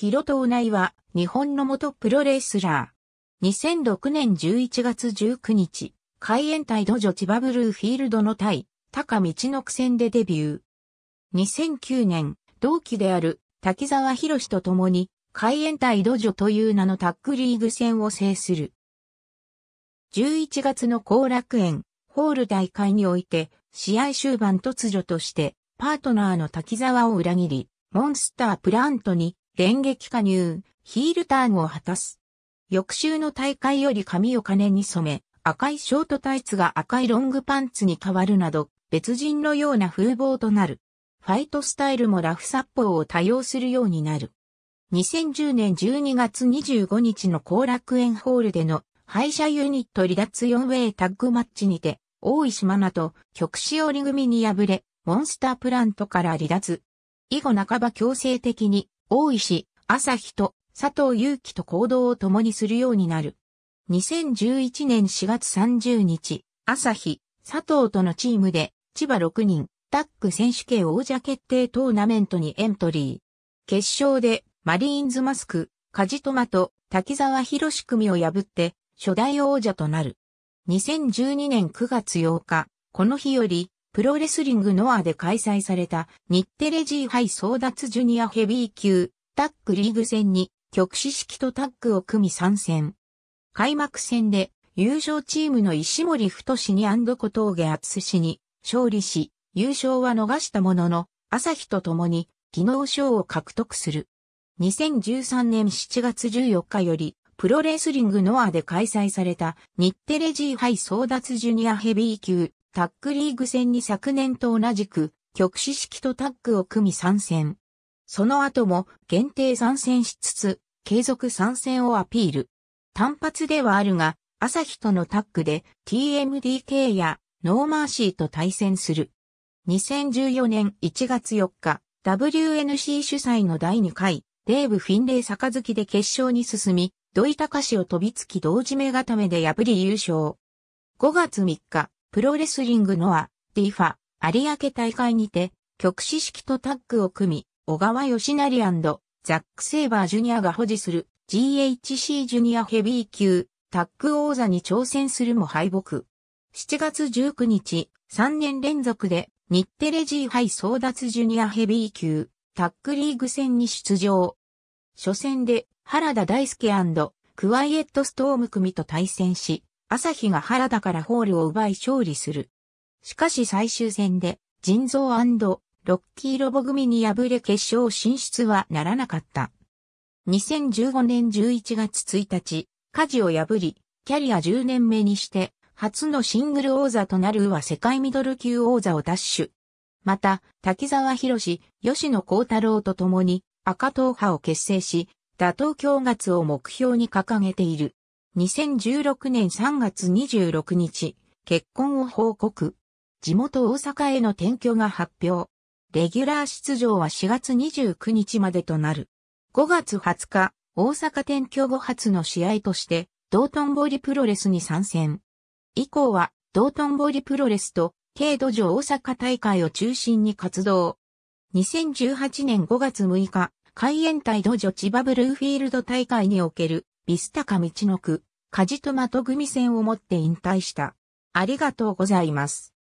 ヒロトウナイは、日本の元プロレスラー。2006年11月19日、海援隊土ョ千葉ブルーフィールドの対、高道の苦戦でデビュー。2009年、同期である滝沢博士と共に、海援隊土ョという名のタッグリーグ戦を制する。11月の後楽園、ホール大会において、試合終盤突如として、パートナーの滝沢を裏切り、モンスタープラントに電撃加入、ヒールターンを果たす。翌週の大会より髪を金に染め、赤いショートタイツが赤いロングパンツに変わるなど、別人のような風貌となる。ファイトスタイルもラフ殺法を多用するようになる。2010年12月25日の後楽園ホールでの敗者ユニット離脱4ウェイタッグマッチにて、大石真奈と極子折組に敗れ、モンスタープラントから離脱。以後半ば強制的に大石、朝日と佐藤祐樹と行動を共にするようになる。2011年4月30日、朝日、佐藤とのチームで、千葉6人、タック選手権王者決定トーナメントにエントリー。決勝で、マリーンズマスク、カジトマと滝沢博史組を破って、初代王者となる。2012年9月8日、この日より、プロレスリングノアで開催された日テレ G 杯争奪ジュニアヘビー級タッグリーグ戦に極死式とタッグを組み参戦。開幕戦で優勝チームの石森太志に小峠厚氏に勝利し、優勝は逃したものの、朝日と共に技能賞を獲得する。2013年7月14日より、プロレスリングノアで開催された日テレ G 杯争奪ジュニアヘビー級タッグリーグ戦に昨年と同じく、極子式とタッグを組み参戦。その後も限定参戦しつつ、継続参戦をアピール。単発ではあるが、朝日とのタッグで TMDK やノーマーシーと対戦する。2014年1月4日、WNC 主催の第2回、デーブ・フィンレイ・月で決勝に進み、土井隆を飛びつき同時目固めで破り優勝。5月3日、プロレスリングのア、ディファ、有明大会にて、極死式とタッグを組み、小川義成ザック・セイバージュニアが保持する GHC ジュニアヘビー級タッグ王座に挑戦するも敗北。7月19日、3年連続で日テレ G 杯争奪ジュニアヘビー級タッグリーグ戦に出場。初戦で原田大輔クワイエットストーム組と対戦し、朝日が原田からホールを奪い勝利する。しかし最終戦で、人造ロッキーロボ組に敗れ決勝進出はならなかった。2015年11月1日、カ事を破り、キャリア10年目にして、初のシングル王座となるは世界ミドル級王座を奪取。また、滝沢博士、吉野幸太郎と共に赤党派を結成し、打倒強月を目標に掲げている。2016年3月26日、結婚を報告。地元大阪への転居が発表。レギュラー出場は4月29日までとなる。5月20日、大阪転居後初の試合として、道頓堀プロレスに参戦。以降は、道頓堀プロレスと、軽土壌大阪大会を中心に活動。2018年5月6日、海援隊土壌千葉ブルーフィールド大会におけるビスタカ道の区、梶戸ト組線を持って引退した。ありがとうございます。